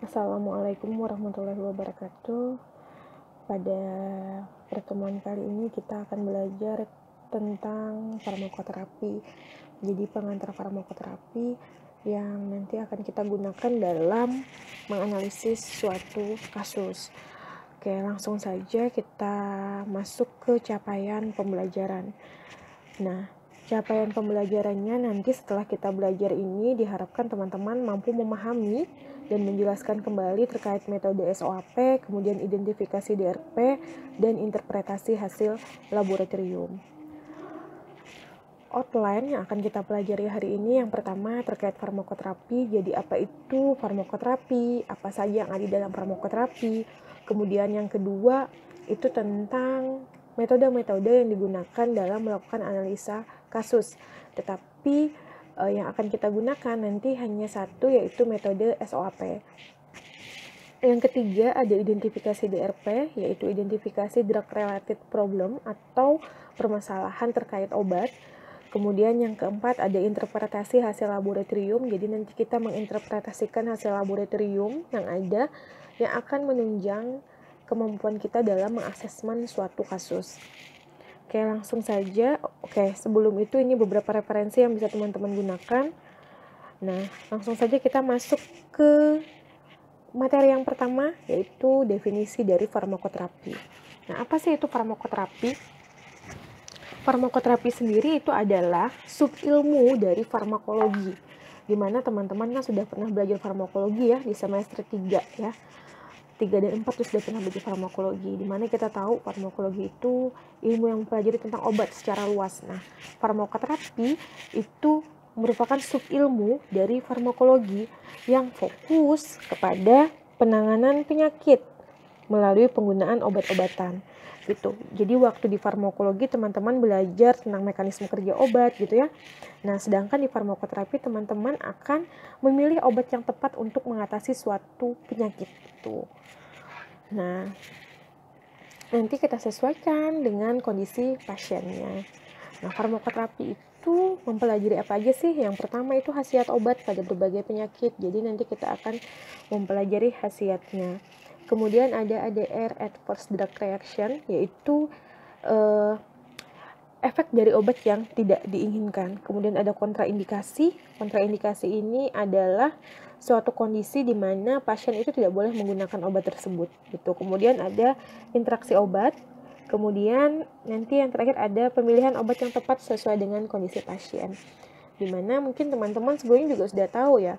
Assalamualaikum warahmatullahi wabarakatuh. Pada pertemuan kali ini kita akan belajar tentang farmakoterapi. Jadi pengantar farmakoterapi yang nanti akan kita gunakan dalam menganalisis suatu kasus. Oke, langsung saja kita masuk ke capaian pembelajaran. Nah, capaian pembelajarannya nanti setelah kita belajar ini diharapkan teman-teman mampu memahami dan menjelaskan kembali terkait metode SOAP, kemudian identifikasi DRP, dan interpretasi hasil laboratorium. Outline yang akan kita pelajari hari ini yang pertama terkait farmakoterapi, jadi apa itu farmakoterapi, apa saja yang ada dalam farmakoterapi, kemudian yang kedua itu tentang metode-metode yang digunakan dalam melakukan analisa kasus. Tetapi uh, yang akan kita gunakan nanti hanya satu yaitu metode SOAP. Yang ketiga ada identifikasi DRP, yaitu identifikasi drug related problem atau permasalahan terkait obat. Kemudian yang keempat ada interpretasi hasil laboratorium, jadi nanti kita menginterpretasikan hasil laboratorium yang ada yang akan menunjang kemampuan kita dalam mengasesmen suatu kasus. Oke, langsung saja. Oke, sebelum itu ini beberapa referensi yang bisa teman-teman gunakan. Nah, langsung saja kita masuk ke materi yang pertama yaitu definisi dari farmakoterapi. Nah, apa sih itu farmakoterapi? Farmakoterapi sendiri itu adalah subilmu dari farmakologi. dimana teman-teman kan sudah pernah belajar farmakologi ya di semester 3 ya. 3 dan 4 itu sudah pernah belajar farmakologi di mana kita tahu farmakologi itu ilmu yang mempelajari tentang obat secara luas. Nah, farmakoterapi itu merupakan sub ilmu dari farmakologi yang fokus kepada penanganan penyakit melalui penggunaan obat-obatan gitu. Jadi waktu di farmakologi teman-teman belajar tentang mekanisme kerja obat gitu ya. Nah, sedangkan di farmakoterapi teman-teman akan memilih obat yang tepat untuk mengatasi suatu penyakit itu. Nah, nanti kita sesuaikan dengan kondisi pasiennya. Nah, farmakoterapi itu mempelajari apa aja sih? Yang pertama itu khasiat obat pada berbagai penyakit. Jadi nanti kita akan mempelajari khasiatnya. Kemudian ada ADR adverse drug reaction yaitu uh, efek dari obat yang tidak diinginkan. Kemudian ada kontraindikasi. Kontraindikasi ini adalah suatu kondisi di mana pasien itu tidak boleh menggunakan obat tersebut. Gitu. Kemudian ada interaksi obat. Kemudian nanti yang terakhir ada pemilihan obat yang tepat sesuai dengan kondisi pasien. Di mana mungkin teman-teman sebelumnya juga sudah tahu ya,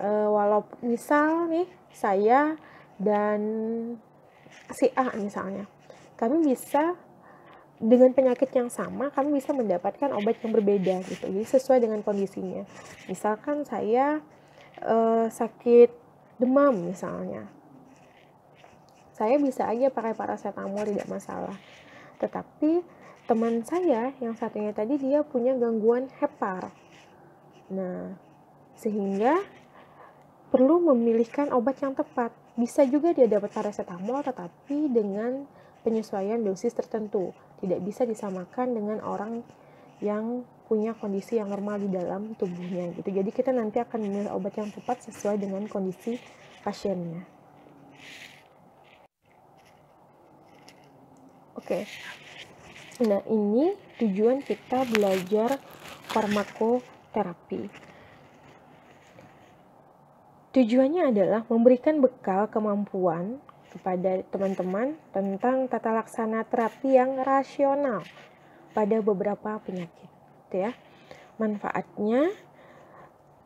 e, walau misal nih saya dan si A misalnya. Kami bisa dengan penyakit yang sama kami bisa mendapatkan obat yang berbeda gitu. Jadi sesuai dengan kondisinya. Misalkan saya eh, sakit demam misalnya. Saya bisa aja pakai paracetamol tidak masalah. Tetapi teman saya yang satunya tadi dia punya gangguan hepar. Nah, sehingga perlu memilihkan obat yang tepat bisa juga dia dapat paracetamol tetapi dengan penyesuaian dosis tertentu. Tidak bisa disamakan dengan orang yang punya kondisi yang normal di dalam tubuhnya gitu. Jadi kita nanti akan memilih obat yang tepat sesuai dengan kondisi pasiennya. Oke. Nah, ini tujuan kita belajar farmakoterapi. Tujuannya adalah memberikan bekal kemampuan kepada teman-teman tentang tata laksana terapi yang rasional pada beberapa penyakit, gitu ya. Manfaatnya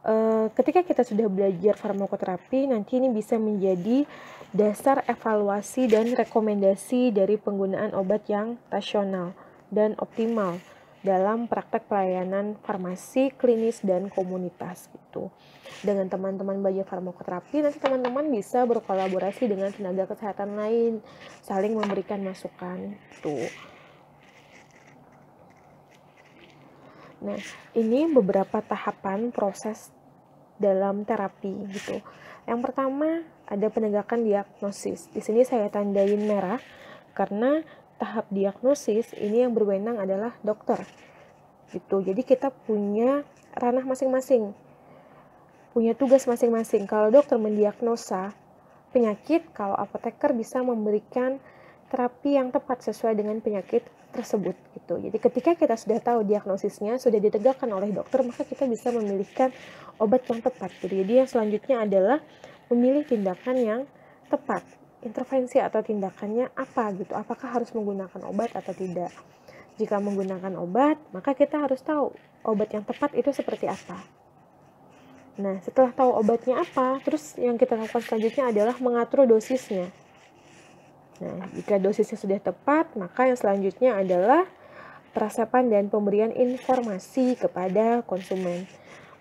eh, ketika kita sudah belajar farmakoterapi, nanti ini bisa menjadi dasar evaluasi dan rekomendasi dari penggunaan obat yang rasional dan optimal dalam praktek pelayanan farmasi klinis dan komunitas gitu. Dengan teman-teman belajar farmakoterapi nanti teman-teman bisa berkolaborasi dengan tenaga kesehatan lain, saling memberikan masukan Gitu. Nah, ini beberapa tahapan proses dalam terapi gitu. Yang pertama ada penegakan diagnosis. Di sini saya tandain merah karena tahap diagnosis ini yang berwenang adalah dokter gitu jadi kita punya ranah masing-masing punya tugas masing-masing kalau dokter mendiagnosa penyakit kalau apoteker bisa memberikan terapi yang tepat sesuai dengan penyakit tersebut gitu jadi ketika kita sudah tahu diagnosisnya sudah ditegakkan oleh dokter maka kita bisa memilihkan obat yang tepat gitu. jadi yang selanjutnya adalah memilih tindakan yang tepat intervensi atau tindakannya apa gitu apakah harus menggunakan obat atau tidak jika menggunakan obat maka kita harus tahu obat yang tepat itu seperti apa nah setelah tahu obatnya apa terus yang kita lakukan selanjutnya adalah mengatur dosisnya nah jika dosisnya sudah tepat maka yang selanjutnya adalah perasapan dan pemberian informasi kepada konsumen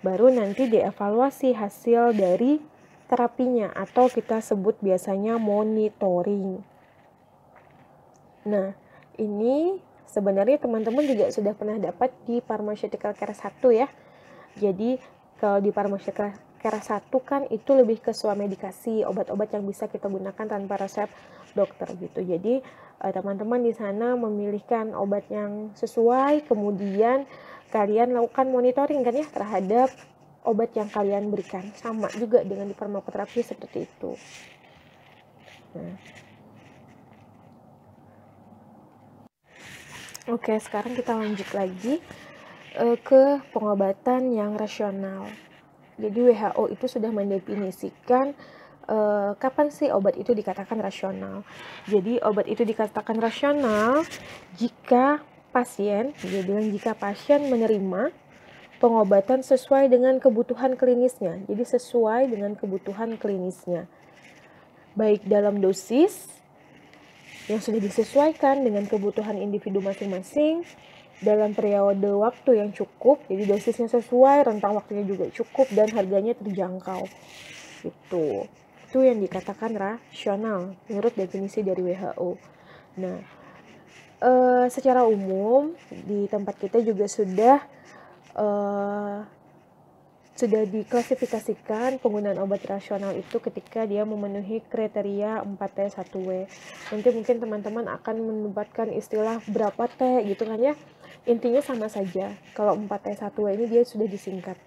baru nanti dievaluasi hasil dari terapinya atau kita sebut biasanya monitoring. Nah, ini sebenarnya teman-teman juga sudah pernah dapat di pharmaceutical care 1 ya. Jadi kalau di pharmaceutical care 1 kan itu lebih ke suami medikasi, obat-obat yang bisa kita gunakan tanpa resep dokter gitu. Jadi eh, teman-teman di sana memilihkan obat yang sesuai kemudian kalian lakukan monitoring kan ya terhadap obat yang kalian berikan sama juga dengan di farmakoterapi seperti itu. Nah. Oke, sekarang kita lanjut lagi uh, ke pengobatan yang rasional. Jadi WHO itu sudah mendefinisikan uh, kapan sih obat itu dikatakan rasional. Jadi obat itu dikatakan rasional jika pasien, dia bilang jika pasien menerima pengobatan sesuai dengan kebutuhan klinisnya. Jadi sesuai dengan kebutuhan klinisnya. Baik dalam dosis yang sudah disesuaikan dengan kebutuhan individu masing-masing dalam periode waktu yang cukup, jadi dosisnya sesuai, rentang waktunya juga cukup dan harganya terjangkau. Itu. Itu yang dikatakan rasional menurut definisi dari WHO. Nah, e, secara umum di tempat kita juga sudah Eh, sudah diklasifikasikan penggunaan obat rasional itu ketika dia memenuhi kriteria 4T1W. Nanti mungkin teman-teman akan menempatkan istilah berapa T gitu kan ya. Intinya sama saja. Kalau 4T1W ini dia sudah disingkat.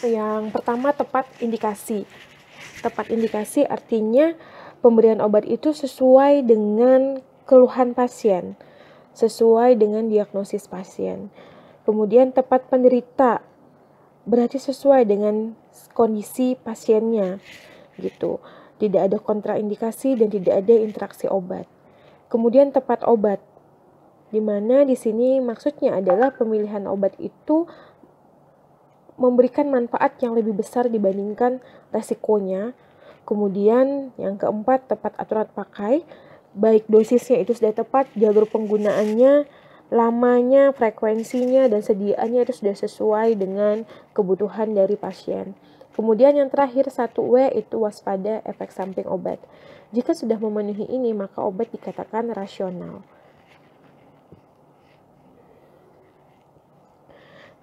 Yang pertama tepat indikasi. Tepat indikasi artinya pemberian obat itu sesuai dengan keluhan pasien, sesuai dengan diagnosis pasien kemudian tempat penderita. Berarti sesuai dengan kondisi pasiennya gitu. Tidak ada kontraindikasi dan tidak ada interaksi obat. Kemudian tempat obat di mana di sini maksudnya adalah pemilihan obat itu memberikan manfaat yang lebih besar dibandingkan resikonya. Kemudian yang keempat, tepat aturan pakai, baik dosisnya itu sudah tepat, jalur penggunaannya lamanya, frekuensinya, dan sediaannya itu sudah sesuai dengan kebutuhan dari pasien. Kemudian yang terakhir satu w itu waspada efek samping obat. Jika sudah memenuhi ini, maka obat dikatakan rasional.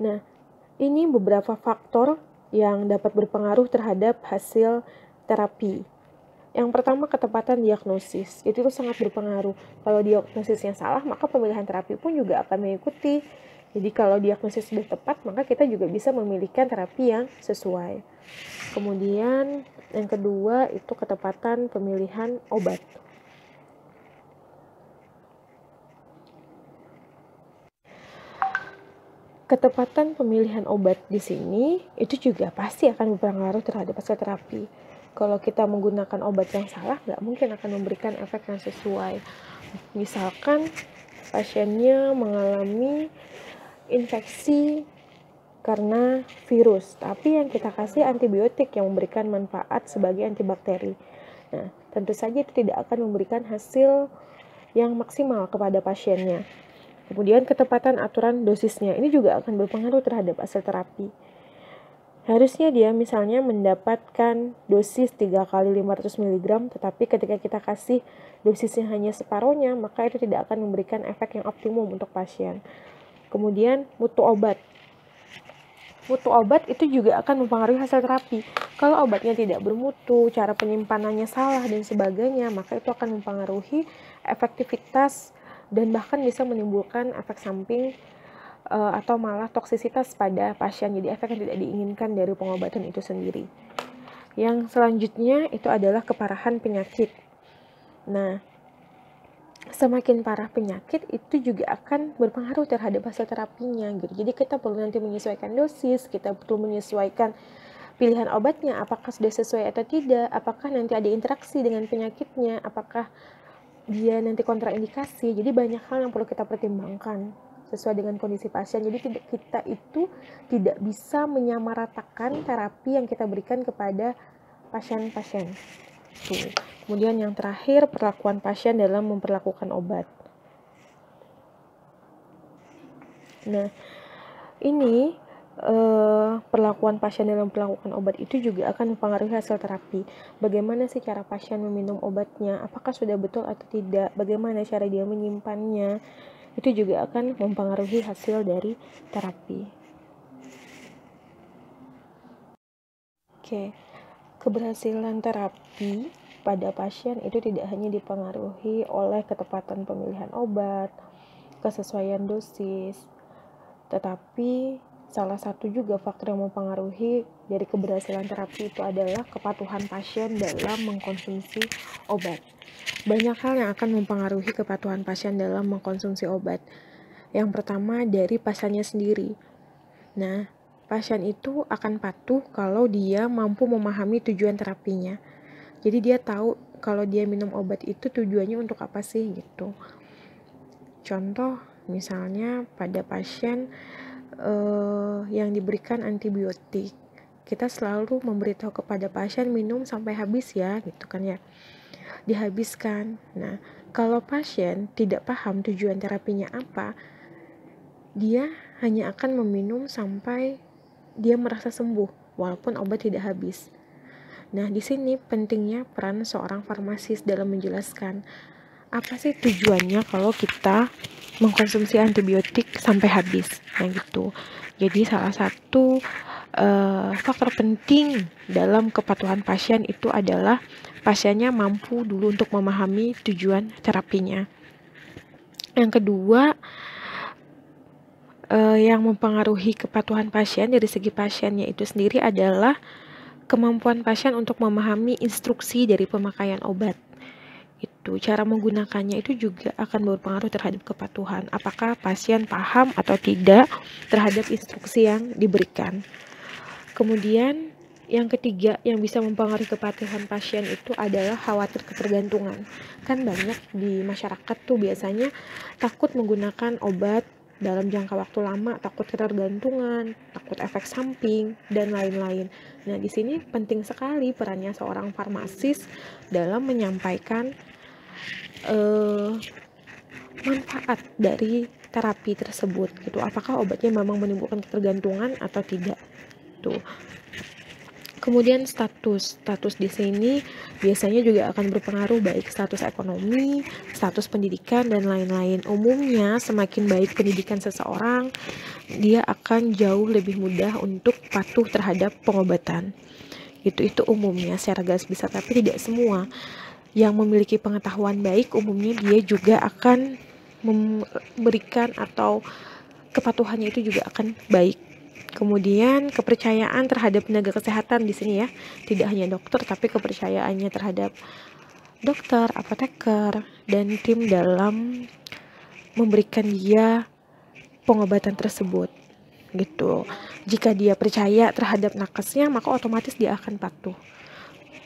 Nah, ini beberapa faktor yang dapat berpengaruh terhadap hasil terapi. Yang pertama ketepatan diagnosis, itu tuh sangat berpengaruh. Kalau diagnosisnya salah, maka pemilihan terapi pun juga akan mengikuti. Jadi kalau diagnosis sudah tepat, maka kita juga bisa memilihkan terapi yang sesuai. Kemudian yang kedua itu ketepatan pemilihan obat. ketepatan pemilihan obat di sini itu juga pasti akan berpengaruh terhadap hasil terapi kalau kita menggunakan obat yang salah nggak mungkin akan memberikan efek yang sesuai misalkan pasiennya mengalami infeksi karena virus tapi yang kita kasih antibiotik yang memberikan manfaat sebagai antibakteri nah tentu saja itu tidak akan memberikan hasil yang maksimal kepada pasiennya kemudian ketepatan aturan dosisnya ini juga akan berpengaruh terhadap hasil terapi Harusnya dia misalnya mendapatkan dosis 3 kali 500 mg, tetapi ketika kita kasih dosisnya hanya separohnya, maka itu tidak akan memberikan efek yang optimum untuk pasien. Kemudian mutu obat. Mutu obat itu juga akan mempengaruhi hasil terapi. Kalau obatnya tidak bermutu, cara penyimpanannya salah dan sebagainya, maka itu akan mempengaruhi efektivitas dan bahkan bisa menimbulkan efek samping uh, atau malah toksisitas pada pasien. Jadi efek yang tidak diinginkan dari pengobatan itu sendiri. Yang selanjutnya itu adalah keparahan penyakit. Nah, semakin parah penyakit itu juga akan berpengaruh terhadap hasil terapinya gitu. Jadi kita perlu nanti menyesuaikan dosis, kita perlu menyesuaikan pilihan obatnya apakah sudah sesuai atau tidak, apakah nanti ada interaksi dengan penyakitnya, apakah dia nanti kontraindikasi. Jadi banyak hal yang perlu kita pertimbangkan sesuai dengan kondisi pasien. Jadi kita itu tidak bisa menyamaratakan terapi yang kita berikan kepada pasien-pasien. Kemudian yang terakhir perlakuan pasien dalam memperlakukan obat. Nah, ini eh, perlakuan pasien dalam melakukan obat itu juga akan mempengaruhi hasil terapi. Bagaimana sih cara pasien meminum obatnya? Apakah sudah betul atau tidak? Bagaimana cara dia menyimpannya? itu juga akan mempengaruhi hasil dari terapi. Oke, keberhasilan terapi pada pasien itu tidak hanya dipengaruhi oleh ketepatan pemilihan obat, kesesuaian dosis, tetapi salah satu juga faktor yang mempengaruhi dari keberhasilan terapi itu adalah kepatuhan pasien dalam mengkonsumsi obat. Banyak hal yang akan mempengaruhi kepatuhan pasien dalam mengkonsumsi obat. Yang pertama dari pasiennya sendiri. Nah, pasien itu akan patuh kalau dia mampu memahami tujuan terapinya. Jadi dia tahu kalau dia minum obat itu tujuannya untuk apa sih gitu. Contoh misalnya pada pasien uh, yang diberikan antibiotik kita selalu memberitahu kepada pasien minum sampai habis ya gitu kan ya dihabiskan nah kalau pasien tidak paham tujuan terapinya apa dia hanya akan meminum sampai dia merasa sembuh walaupun obat tidak habis nah di sini pentingnya peran seorang farmasis dalam menjelaskan apa sih tujuannya kalau kita mengkonsumsi antibiotik sampai habis nah gitu jadi salah satu uh, faktor penting dalam kepatuhan pasien itu adalah pasiennya mampu dulu untuk memahami tujuan terapinya yang kedua uh, yang mempengaruhi kepatuhan pasien dari segi pasiennya itu sendiri adalah kemampuan pasien untuk memahami instruksi dari pemakaian obat itu cara menggunakannya itu juga akan berpengaruh terhadap kepatuhan apakah pasien paham atau tidak terhadap instruksi yang diberikan. Kemudian yang ketiga yang bisa mempengaruhi kepatuhan pasien itu adalah khawatir ketergantungan. Kan banyak di masyarakat tuh biasanya takut menggunakan obat dalam jangka waktu lama, takut ketergantungan, takut efek samping dan lain-lain. Nah, di sini penting sekali perannya seorang farmasis dalam menyampaikan uh, manfaat dari terapi tersebut gitu apakah obatnya memang menimbulkan ketergantungan atau tidak tuh kemudian status status di sini biasanya juga akan berpengaruh baik status ekonomi status pendidikan dan lain-lain umumnya semakin baik pendidikan seseorang dia akan jauh lebih mudah untuk patuh terhadap pengobatan itu itu umumnya secara garis besar tapi tidak semua yang memiliki pengetahuan baik umumnya dia juga akan memberikan atau kepatuhannya itu juga akan baik. Kemudian kepercayaan terhadap tenaga kesehatan di sini ya, tidak hanya dokter tapi kepercayaannya terhadap dokter, apoteker dan tim dalam memberikan dia pengobatan tersebut gitu. Jika dia percaya terhadap nakesnya, maka otomatis dia akan patuh.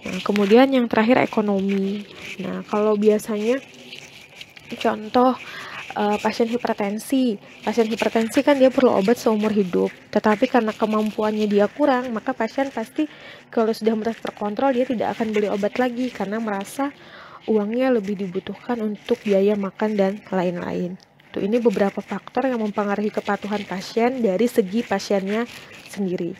Nah, kemudian yang terakhir ekonomi. Nah, kalau biasanya contoh eh, pasien hipertensi. Pasien hipertensi kan dia perlu obat seumur hidup. Tetapi karena kemampuannya dia kurang, maka pasien pasti kalau sudah merasa terkontrol dia tidak akan beli obat lagi karena merasa uangnya lebih dibutuhkan untuk biaya makan dan lain-lain. Tuh ini beberapa faktor yang mempengaruhi kepatuhan pasien dari segi pasiennya sendiri.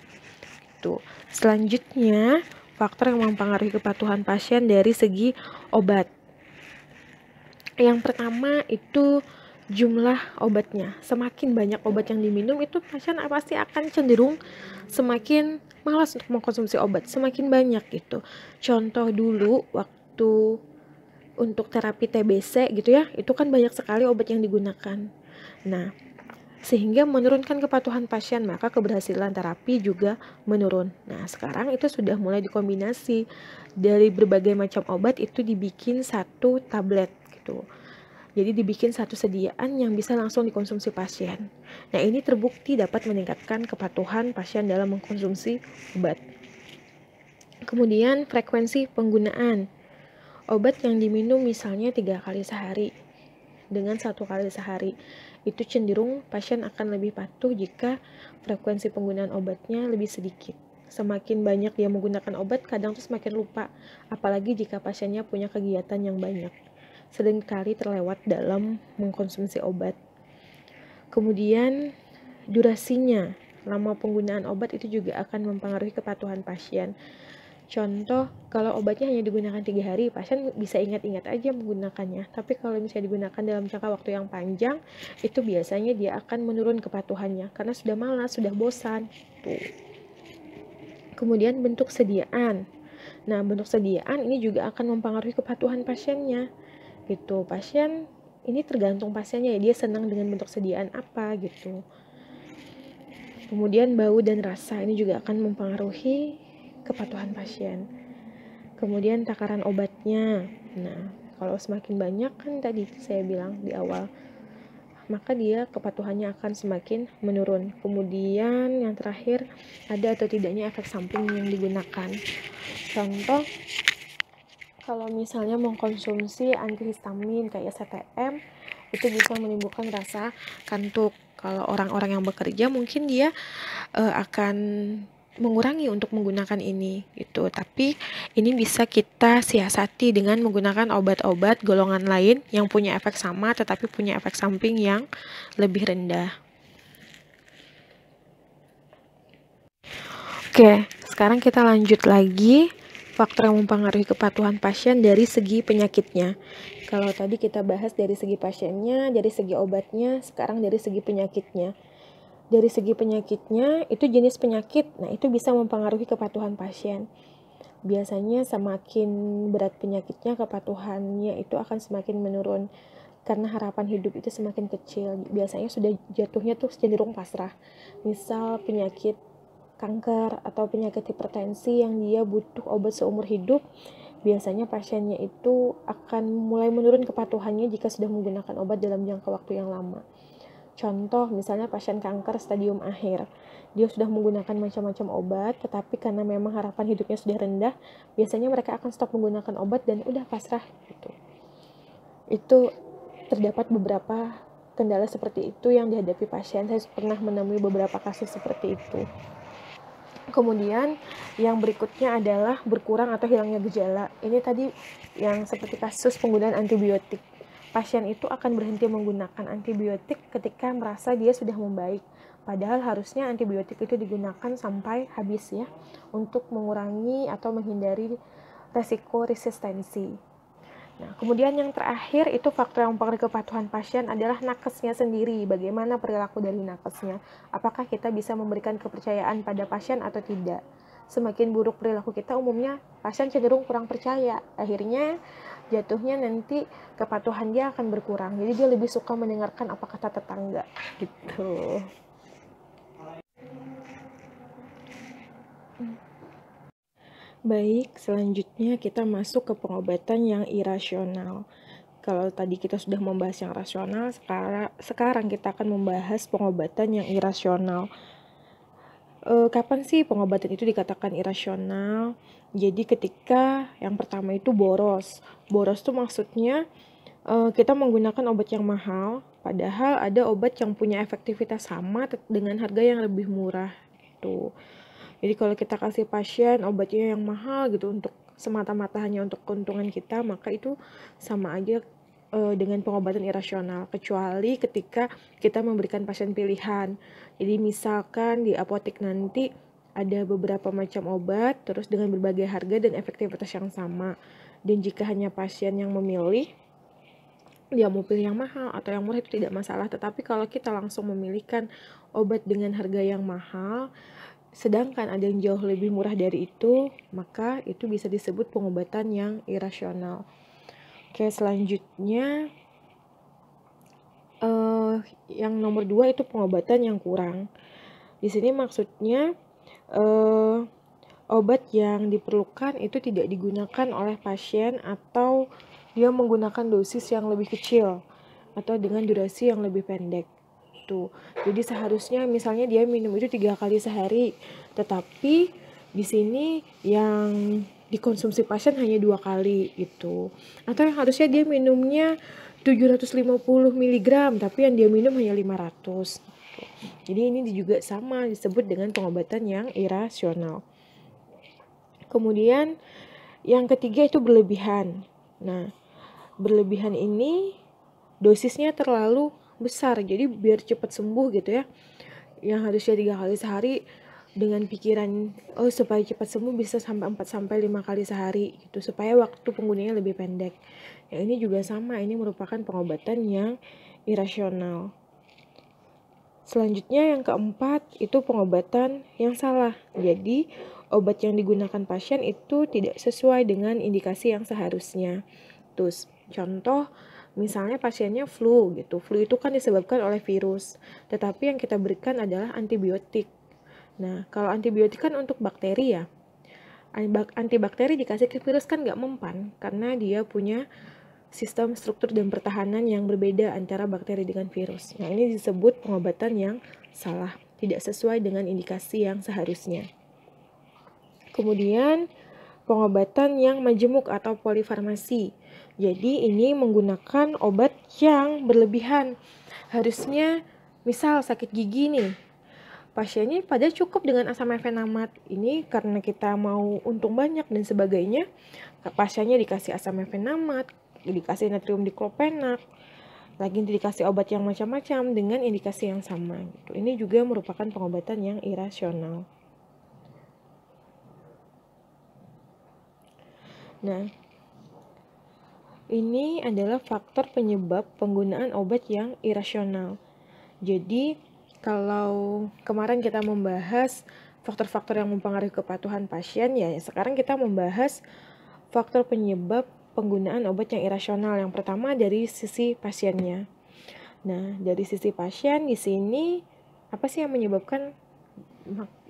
Tuh. Selanjutnya faktor yang mempengaruhi kepatuhan pasien dari segi obat. Yang pertama itu jumlah obatnya. Semakin banyak obat yang diminum itu pasien pasti akan cenderung semakin malas untuk mengkonsumsi obat, semakin banyak gitu. Contoh dulu waktu untuk terapi TBC gitu ya, itu kan banyak sekali obat yang digunakan. Nah, sehingga menurunkan kepatuhan pasien maka keberhasilan terapi juga menurun. Nah, sekarang itu sudah mulai dikombinasi dari berbagai macam obat itu dibikin satu tablet gitu. Jadi dibikin satu sediaan yang bisa langsung dikonsumsi pasien. Nah, ini terbukti dapat meningkatkan kepatuhan pasien dalam mengkonsumsi obat. Kemudian frekuensi penggunaan. Obat yang diminum misalnya tiga kali sehari dengan satu kali sehari itu cenderung pasien akan lebih patuh jika frekuensi penggunaan obatnya lebih sedikit. Semakin banyak dia menggunakan obat, kadang tuh semakin lupa, apalagi jika pasiennya punya kegiatan yang banyak. Seringkali terlewat dalam mengkonsumsi obat. Kemudian durasinya, lama penggunaan obat itu juga akan mempengaruhi kepatuhan pasien. Contoh, kalau obatnya hanya digunakan tiga hari, pasien bisa ingat-ingat aja menggunakannya. Tapi kalau misalnya digunakan dalam jangka waktu yang panjang, itu biasanya dia akan menurun kepatuhannya karena sudah malas, sudah bosan. Tuh. Kemudian bentuk sediaan. Nah, bentuk sediaan ini juga akan mempengaruhi kepatuhan pasiennya. Gitu, pasien ini tergantung pasiennya ya, dia senang dengan bentuk sediaan apa gitu. Kemudian bau dan rasa ini juga akan mempengaruhi kepatuhan pasien. Kemudian takaran obatnya. Nah, kalau semakin banyak kan tadi saya bilang di awal, maka dia kepatuhannya akan semakin menurun. Kemudian yang terakhir ada atau tidaknya efek samping yang digunakan. Contoh kalau misalnya mengkonsumsi antihistamin kayak Ctm itu bisa menimbulkan rasa kantuk. Kalau orang-orang yang bekerja mungkin dia uh, akan mengurangi untuk menggunakan ini gitu. Tapi ini bisa kita siasati dengan menggunakan obat-obat golongan lain yang punya efek sama tetapi punya efek samping yang lebih rendah. Oke, sekarang kita lanjut lagi faktor yang mempengaruhi kepatuhan pasien dari segi penyakitnya. Kalau tadi kita bahas dari segi pasiennya, dari segi obatnya, sekarang dari segi penyakitnya dari segi penyakitnya itu jenis penyakit nah itu bisa mempengaruhi kepatuhan pasien biasanya semakin berat penyakitnya kepatuhannya itu akan semakin menurun karena harapan hidup itu semakin kecil biasanya sudah jatuhnya tuh cenderung pasrah misal penyakit kanker atau penyakit hipertensi yang dia butuh obat seumur hidup biasanya pasiennya itu akan mulai menurun kepatuhannya jika sudah menggunakan obat dalam jangka waktu yang lama. Contoh misalnya pasien kanker stadium akhir. Dia sudah menggunakan macam-macam obat, tetapi karena memang harapan hidupnya sudah rendah, biasanya mereka akan stop menggunakan obat dan udah pasrah gitu. Itu terdapat beberapa kendala seperti itu yang dihadapi pasien. Saya pernah menemui beberapa kasus seperti itu. Kemudian yang berikutnya adalah berkurang atau hilangnya gejala. Ini tadi yang seperti kasus penggunaan antibiotik pasien itu akan berhenti menggunakan antibiotik ketika merasa dia sudah membaik. Padahal harusnya antibiotik itu digunakan sampai habis ya untuk mengurangi atau menghindari resiko resistensi. Nah, kemudian yang terakhir itu faktor yang mempengaruhi kepatuhan pasien adalah nakesnya sendiri. Bagaimana perilaku dari nakesnya? Apakah kita bisa memberikan kepercayaan pada pasien atau tidak? Semakin buruk perilaku kita, umumnya pasien cenderung kurang percaya. Akhirnya jatuhnya nanti kepatuhan dia akan berkurang. Jadi dia lebih suka mendengarkan apa kata tetangga gitu. Baik, selanjutnya kita masuk ke pengobatan yang irasional. Kalau tadi kita sudah membahas yang rasional, sekarang sekarang kita akan membahas pengobatan yang irasional uh, kapan sih pengobatan itu dikatakan irasional? Jadi ketika yang pertama itu boros. Boros tuh maksudnya uh, kita menggunakan obat yang mahal, padahal ada obat yang punya efektivitas sama dengan harga yang lebih murah gitu. Jadi kalau kita kasih pasien obatnya yang mahal gitu untuk semata-mata hanya untuk keuntungan kita, maka itu sama aja uh, dengan pengobatan irasional kecuali ketika kita memberikan pasien pilihan. Jadi misalkan di apotek nanti ada beberapa macam obat terus dengan berbagai harga dan efektivitas yang sama. Dan jika hanya pasien yang memilih dia ya mau pilih yang mahal atau yang murah itu tidak masalah, tetapi kalau kita langsung memilihkan obat dengan harga yang mahal sedangkan ada yang jauh lebih murah dari itu, maka itu bisa disebut pengobatan yang irasional. Oke, selanjutnya uh, yang nomor dua itu pengobatan yang kurang. Di sini maksudnya uh, obat yang diperlukan itu tidak digunakan oleh pasien atau dia menggunakan dosis yang lebih kecil atau dengan durasi yang lebih pendek Tuh. Jadi seharusnya misalnya dia minum itu tiga kali sehari, tetapi di sini yang dikonsumsi pasien hanya dua kali itu atau yang harusnya dia minumnya 750 mg tapi yang dia minum hanya 500 gitu. jadi ini juga sama disebut dengan pengobatan yang irasional kemudian yang ketiga itu berlebihan nah berlebihan ini dosisnya terlalu besar jadi biar cepat sembuh gitu ya yang harusnya tiga kali sehari dengan pikiran oh supaya cepat sembuh bisa sampai 4 sampai 5 kali sehari gitu supaya waktu penggunanya lebih pendek. Ya ini juga sama, ini merupakan pengobatan yang irasional. Selanjutnya yang keempat itu pengobatan yang salah. Jadi obat yang digunakan pasien itu tidak sesuai dengan indikasi yang seharusnya. Terus contoh misalnya pasiennya flu gitu. Flu itu kan disebabkan oleh virus, tetapi yang kita berikan adalah antibiotik Nah, kalau antibiotik kan untuk bakteri ya. Antibakteri dikasih ke virus kan nggak mempan, karena dia punya sistem struktur dan pertahanan yang berbeda antara bakteri dengan virus. Nah, ini disebut pengobatan yang salah, tidak sesuai dengan indikasi yang seharusnya. Kemudian, pengobatan yang majemuk atau polifarmasi. Jadi, ini menggunakan obat yang berlebihan. Harusnya, misal sakit gigi nih, pasiennya pada cukup dengan asam efenamat ini karena kita mau untung banyak dan sebagainya pasiennya dikasih asam efenamat dikasih natrium diklopenak lagi dikasih obat yang macam-macam dengan indikasi yang sama gitu. ini juga merupakan pengobatan yang irasional nah ini adalah faktor penyebab penggunaan obat yang irasional jadi kalau kemarin kita membahas faktor-faktor yang mempengaruhi kepatuhan pasien, ya sekarang kita membahas faktor penyebab penggunaan obat yang irasional. Yang pertama dari sisi pasiennya. Nah, dari sisi pasien di sini apa sih yang menyebabkan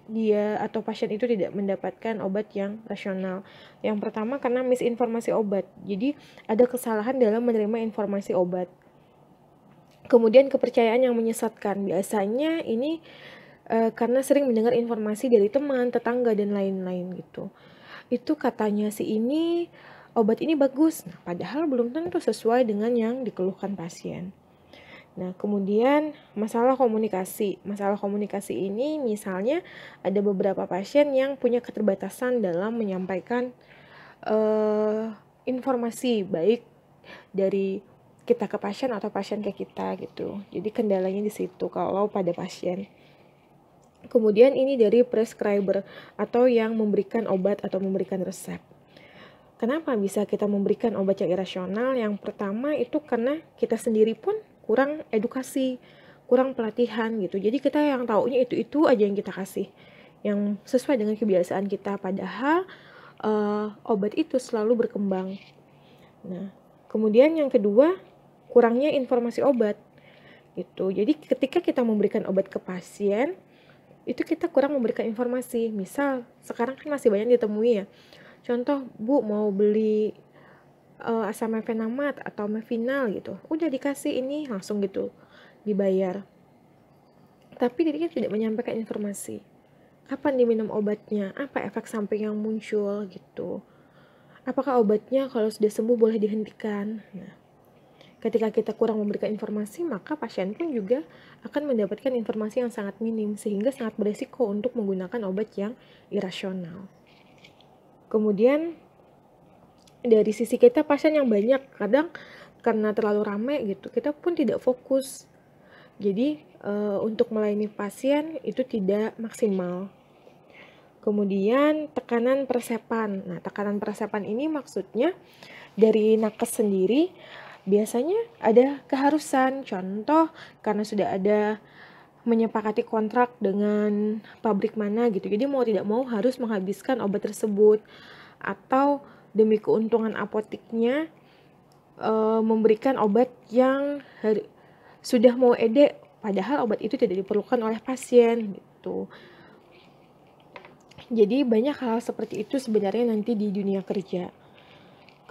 dia atau pasien itu tidak mendapatkan obat yang rasional. Yang pertama karena misinformasi obat. Jadi ada kesalahan dalam menerima informasi obat. Kemudian kepercayaan yang menyesatkan. Biasanya ini e, karena sering mendengar informasi dari teman, tetangga dan lain-lain gitu. Itu katanya si ini obat ini bagus, nah, padahal belum tentu sesuai dengan yang dikeluhkan pasien. Nah, kemudian masalah komunikasi. Masalah komunikasi ini misalnya ada beberapa pasien yang punya keterbatasan dalam menyampaikan uh, informasi baik dari kita ke pasien atau pasien ke kita gitu. Jadi kendalanya di situ kalau pada pasien. Kemudian ini dari prescriber atau yang memberikan obat atau memberikan resep. Kenapa bisa kita memberikan obat yang irasional? Yang pertama itu karena kita sendiri pun kurang edukasi, kurang pelatihan gitu. Jadi kita yang taunya itu-itu aja yang kita kasih. Yang sesuai dengan kebiasaan kita padahal uh, obat itu selalu berkembang. Nah, kemudian yang kedua kurangnya informasi obat gitu. Jadi ketika kita memberikan obat ke pasien itu kita kurang memberikan informasi. Misal sekarang kan masih banyak ditemui ya. Contoh Bu mau beli uh, asam mefenamat atau mefinal gitu. Udah dikasih ini langsung gitu dibayar. Tapi dirinya kan tidak menyampaikan informasi. Kapan diminum obatnya? Apa efek samping yang muncul gitu? Apakah obatnya kalau sudah sembuh boleh dihentikan? Nah, Ketika kita kurang memberikan informasi, maka pasien pun juga akan mendapatkan informasi yang sangat minim, sehingga sangat beresiko untuk menggunakan obat yang irasional. Kemudian, dari sisi kita, pasien yang banyak, kadang karena terlalu ramai gitu, kita pun tidak fokus. Jadi, e, untuk melayani pasien itu tidak maksimal. Kemudian tekanan persepan. Nah, tekanan persepan ini maksudnya dari nakes sendiri biasanya ada keharusan. Contoh karena sudah ada menyepakati kontrak dengan pabrik mana gitu. Jadi mau tidak mau harus menghabiskan obat tersebut atau demi keuntungan apoteknya e, memberikan obat yang sudah mau ede padahal obat itu tidak diperlukan oleh pasien gitu. Jadi banyak hal seperti itu sebenarnya nanti di dunia kerja.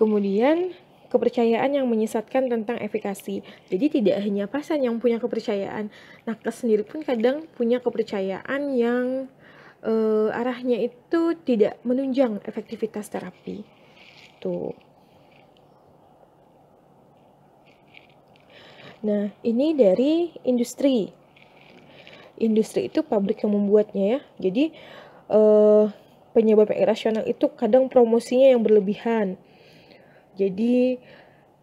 Kemudian kepercayaan yang menyesatkan tentang efikasi. Jadi tidak hanya pasien yang punya kepercayaan, nakes sendiri pun kadang punya kepercayaan yang uh, arahnya itu tidak menunjang efektivitas terapi. Tuh. Nah, ini dari industri. Industri itu pabrik yang membuatnya ya. Jadi uh, penyebab irasional itu kadang promosinya yang berlebihan jadi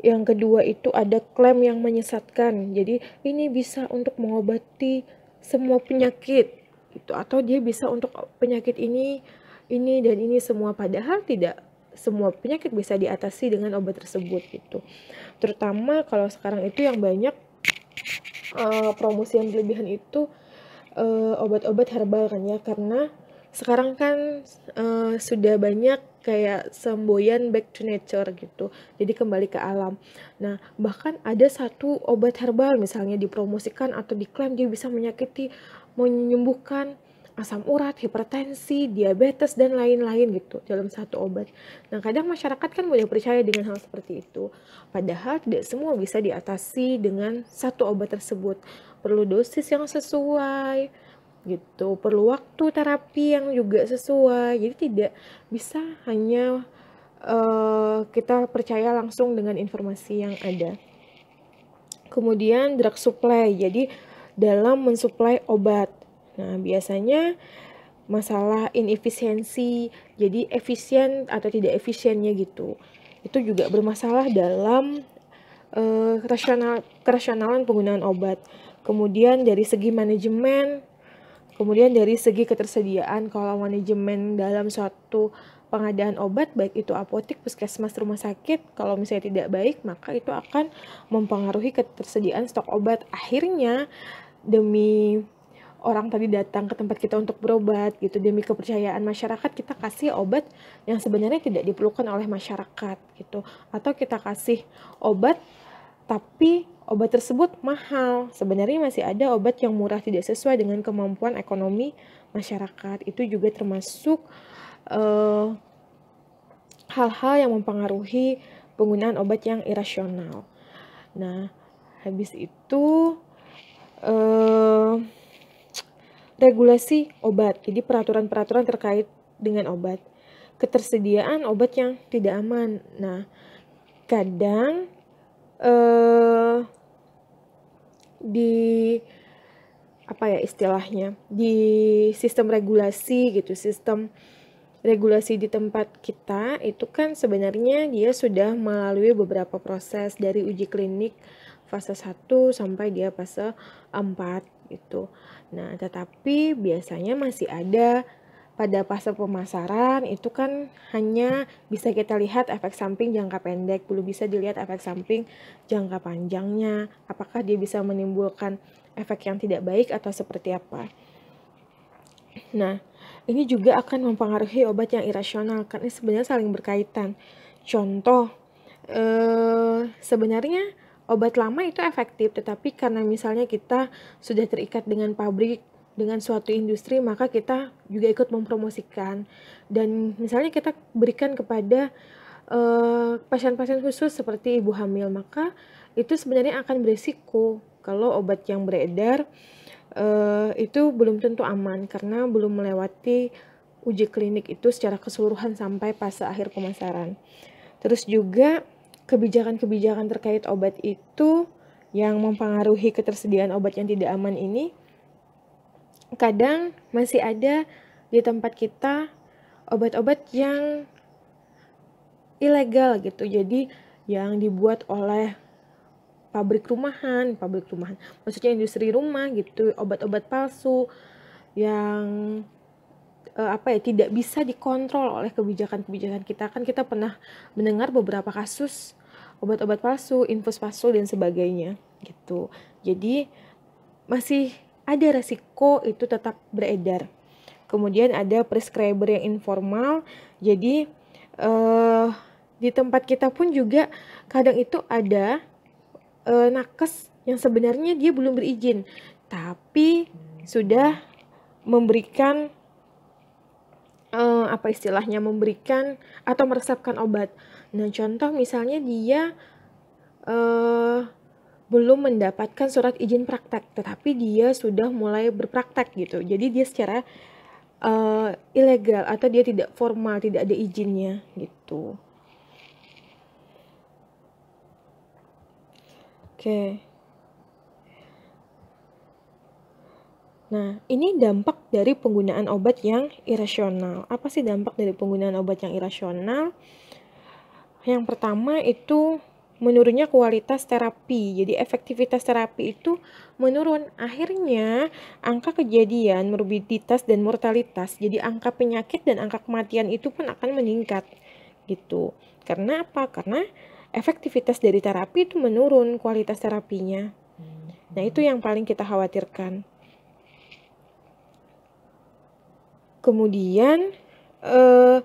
yang kedua itu ada klaim yang menyesatkan. Jadi ini bisa untuk mengobati semua penyakit gitu atau dia bisa untuk penyakit ini ini dan ini semua padahal tidak semua penyakit bisa diatasi dengan obat tersebut gitu. Terutama kalau sekarang itu yang banyak uh, promosi yang berlebihan itu uh, obat-obat herbal kan ya karena sekarang kan uh, sudah banyak kayak semboyan back to nature gitu. Jadi kembali ke alam. Nah, bahkan ada satu obat herbal misalnya dipromosikan atau diklaim dia bisa menyakiti menyembuhkan asam urat, hipertensi, diabetes dan lain-lain gitu dalam satu obat. Nah, kadang masyarakat kan mudah percaya dengan hal seperti itu. Padahal tidak semua bisa diatasi dengan satu obat tersebut. Perlu dosis yang sesuai, gitu perlu waktu terapi yang juga sesuai jadi tidak bisa hanya uh, kita percaya langsung dengan informasi yang ada kemudian drug supply jadi dalam mensuplai obat nah biasanya masalah inefisiensi jadi efisien atau tidak efisiennya gitu itu juga bermasalah dalam uh, rasional kerasionalan penggunaan obat kemudian dari segi manajemen Kemudian dari segi ketersediaan, kalau manajemen dalam suatu pengadaan obat, baik itu apotik, puskesmas, rumah sakit, kalau misalnya tidak baik, maka itu akan mempengaruhi ketersediaan stok obat. Akhirnya, demi orang tadi datang ke tempat kita untuk berobat gitu demi kepercayaan masyarakat kita kasih obat yang sebenarnya tidak diperlukan oleh masyarakat gitu atau kita kasih obat tapi Obat tersebut mahal. Sebenarnya masih ada obat yang murah tidak sesuai dengan kemampuan ekonomi masyarakat. Itu juga termasuk eh, hal-hal uh, yang mempengaruhi penggunaan obat yang irasional. Nah, habis itu uh, regulasi obat. Jadi peraturan-peraturan terkait dengan obat. Ketersediaan obat yang tidak aman. Nah, kadang Eh, di apa ya istilahnya di sistem regulasi gitu sistem regulasi di tempat kita itu kan sebenarnya dia sudah melalui beberapa proses dari uji klinik fase 1 sampai dia fase 4 gitu. Nah, tetapi biasanya masih ada pada fase pemasaran itu kan hanya bisa kita lihat efek samping jangka pendek, belum bisa dilihat efek samping jangka panjangnya. Apakah dia bisa menimbulkan efek yang tidak baik atau seperti apa? Nah, ini juga akan mempengaruhi obat yang irasional karena sebenarnya saling berkaitan. Contoh, eh, sebenarnya obat lama itu efektif, tetapi karena misalnya kita sudah terikat dengan pabrik dengan suatu industri maka kita juga ikut mempromosikan dan misalnya kita berikan kepada eh, pasien-pasien uh, khusus seperti ibu hamil maka itu sebenarnya akan berisiko kalau obat yang beredar uh, itu belum tentu aman karena belum melewati uji klinik itu secara keseluruhan sampai pas akhir pemasaran. Terus juga kebijakan-kebijakan terkait obat itu yang mempengaruhi ketersediaan obat yang tidak aman ini kadang masih ada di tempat kita obat-obat yang ilegal gitu. Jadi yang dibuat oleh pabrik rumahan, pabrik rumahan. Maksudnya industri rumah gitu, obat-obat palsu yang eh, apa ya tidak bisa dikontrol oleh kebijakan-kebijakan kita. Kan kita pernah mendengar beberapa kasus obat-obat palsu, infus palsu dan sebagainya gitu. Jadi masih ada resiko itu tetap beredar. Kemudian ada prescriber yang informal, jadi eh, di tempat kita pun juga kadang itu ada eh, nakes yang sebenarnya dia belum berizin, tapi sudah memberikan eh, apa istilahnya memberikan atau meresapkan obat. Nah contoh misalnya dia eh, belum mendapatkan surat izin praktek, tetapi dia sudah mulai berpraktek gitu. Jadi dia secara uh, ilegal atau dia tidak formal, tidak ada izinnya gitu. Oke. Nah, ini dampak dari penggunaan obat yang irasional. Apa sih dampak dari penggunaan obat yang irasional? Yang pertama itu menurunnya kualitas terapi. Jadi efektivitas terapi itu menurun. Akhirnya angka kejadian, morbiditas dan mortalitas. Jadi angka penyakit dan angka kematian itu pun akan meningkat gitu. Karena apa? Karena efektivitas dari terapi itu menurun kualitas terapinya. Nah, itu yang paling kita khawatirkan. Kemudian eh,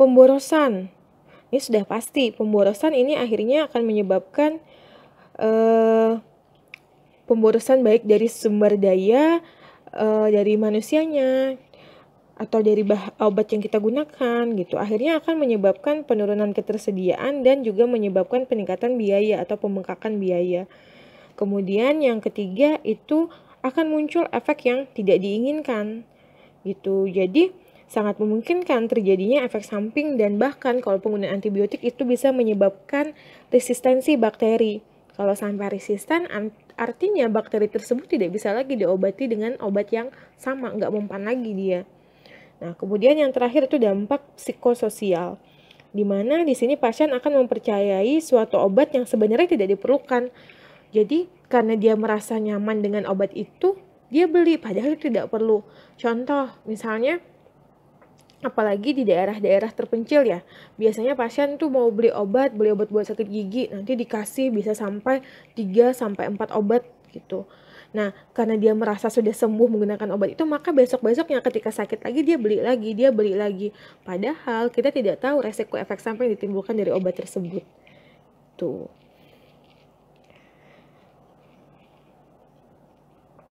pemborosan ini sudah pasti pemborosan ini akhirnya akan menyebabkan uh, pemborosan baik dari sumber daya uh, dari manusianya atau dari bah obat yang kita gunakan gitu akhirnya akan menyebabkan penurunan ketersediaan dan juga menyebabkan peningkatan biaya atau pembengkakan biaya kemudian yang ketiga itu akan muncul efek yang tidak diinginkan gitu jadi sangat memungkinkan terjadinya efek samping dan bahkan kalau penggunaan antibiotik itu bisa menyebabkan resistensi bakteri. Kalau sampai resisten, artinya bakteri tersebut tidak bisa lagi diobati dengan obat yang sama, nggak mempan lagi dia. Nah, kemudian yang terakhir itu dampak psikososial di mana di sini pasien akan mempercayai suatu obat yang sebenarnya tidak diperlukan. Jadi, karena dia merasa nyaman dengan obat itu, dia beli padahal tidak perlu. Contoh, misalnya apalagi di daerah-daerah terpencil ya. Biasanya pasien tuh mau beli obat, beli obat buat sakit gigi, nanti dikasih bisa sampai 3 sampai empat obat gitu. Nah, karena dia merasa sudah sembuh menggunakan obat itu, maka besok-besoknya ketika sakit lagi dia beli lagi, dia beli lagi. Padahal kita tidak tahu resiko efek samping yang ditimbulkan dari obat tersebut. Tuh.